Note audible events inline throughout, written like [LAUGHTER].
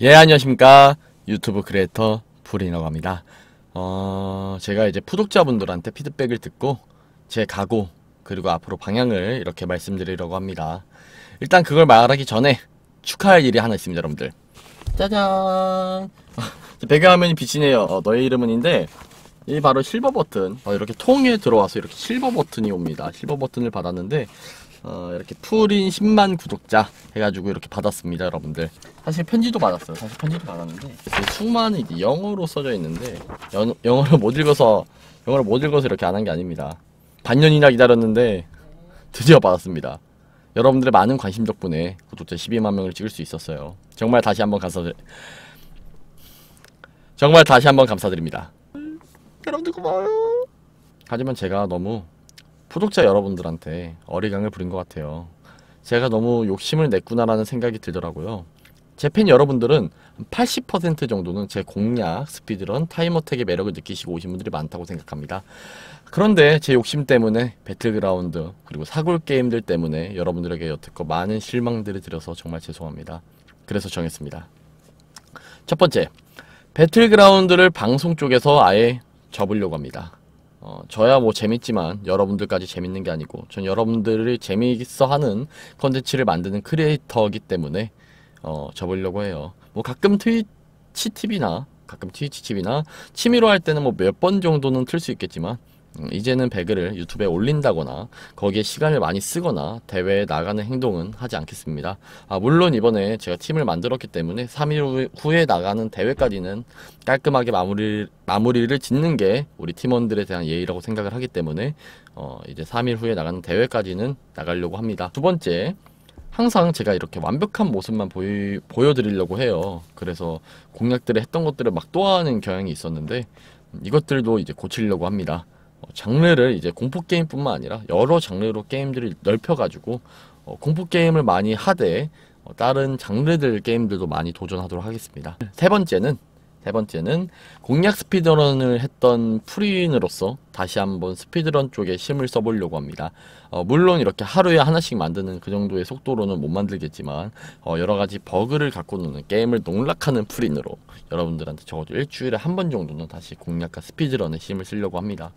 예 안녕하십니까 유튜브 크리에이터 브리너고 합니다 어 제가 이제 구독자분들한테 피드백을 듣고 제 각오 그리고 앞으로 방향을 이렇게 말씀드리려고 합니다 일단 그걸 말하기 전에 축하할 일이 하나 있습니다 여러분들 짜잔 [LAUGHS] 배경화면이 빛이네요 어, 너의 이름은인데 이 바로 실버 버튼 어, 이렇게 통에 들어와서 이렇게 실버 버튼이 옵니다 실버 버튼을 받았는데 어, 이렇게 풀인 10만 구독자 해가지고 이렇게 받았습니다, 여러분들. 사실 편지도 받았어요. 사실 편지도 받았는데 수많은 이게 영어로 써져 있는데 연, 영어를 못 읽어서 영어를 못 읽어서 이렇게 안 한 게 아닙니다. 반년이나 기다렸는데 드디어 받았습니다. 여러분들의 많은 관심 덕분에 구독자 12만 명을 찍을 수 있었어요. 정말 다시 한번 감사드 정말 다시 한번 감사드립니다. 여러분들 고마워요. 하지만 제가 너무 구독자 여러분들한테 어리광을 부린 것 같아요. 제가 너무 욕심을 냈구나라는 생각이 들더라고요. 제 팬 여러분들은 80% 정도는 제 공략, 스피드런, 타임어택의 매력을 느끼시고 오신 분들이 많다고 생각합니다. 그런데 제 욕심 때문에 배틀그라운드 그리고 사골 게임들 때문에 여러분들에게 여태껏 많은 실망들을 드려서 정말 죄송합니다. 그래서 정했습니다. 첫 번째, 배틀그라운드를 방송 쪽에서 아예 접으려고 합니다. 어, 저야 뭐 재밌지만 여러분들까지 재밌는 게 아니고 전 여러분들이 재미있어 하는 컨텐츠를 만드는 크리에이터이기 때문에 어, 접으려고 해요. 뭐 가끔 트위치 TV나 가끔 트위치 TV나 취미로 할 때는 뭐 몇 번 정도는 틀 수 있겠지만 음, 이제는 배그를 유튜브에 올린다거나 거기에 시간을 많이 쓰거나 대회에 나가는 행동은 하지 않겠습니다. 아, 물론 이번에 제가 팀을 만들었기 때문에 3일 후에 나가는 대회까지는 깔끔하게 마무리, 마무리를 짓는 게 우리 팀원들에 대한 예의라고 생각을 하기 때문에 어, 이제 3일 후에 나가는 대회까지는 나가려고 합니다. 두 번째, 항상 제가 이렇게 완벽한 모습만 보이, 보여드리려고 해요. 그래서 공략들을 했던 것들을 막 또 하는 경향이 있었는데 음, 이것들도 이제 고치려고 합니다. 어, 장르를 이제 공포 게임뿐만 아니라 여러 장르로 게임들을 넓혀가지고 어, 공포 게임을 많이 하되 어, 다른 장르들 게임들도 많이 도전하도록 하겠습니다. 세 번째는 세 번째는 공략 스피드런을 했던 프리인으로서 다시 한번 스피드런 쪽에 힘을 써보려고 합니다. 어, 물론 이렇게 하루에 하나씩 만드는 그 정도의 속도로는 못 만들겠지만 어, 여러가지 버그를 갖고 노는 게임을 농락하는 프리인으로 여러분들한테 적어도 일주일에 한 번 정도는 다시 공략과 스피드런에 힘을 쓰려고 합니다.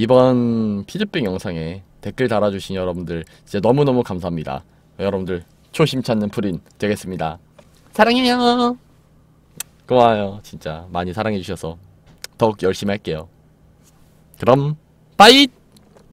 이번 피드백 영상에 댓글 달아주신 여러분들 진짜 너무너무 감사합니다. 여러분들 초심찾는 프린 되겠습니다. 사랑해요. 고마워요. 진짜 많이 사랑해주셔서 더욱 열심히 할게요. 그럼 빠잇!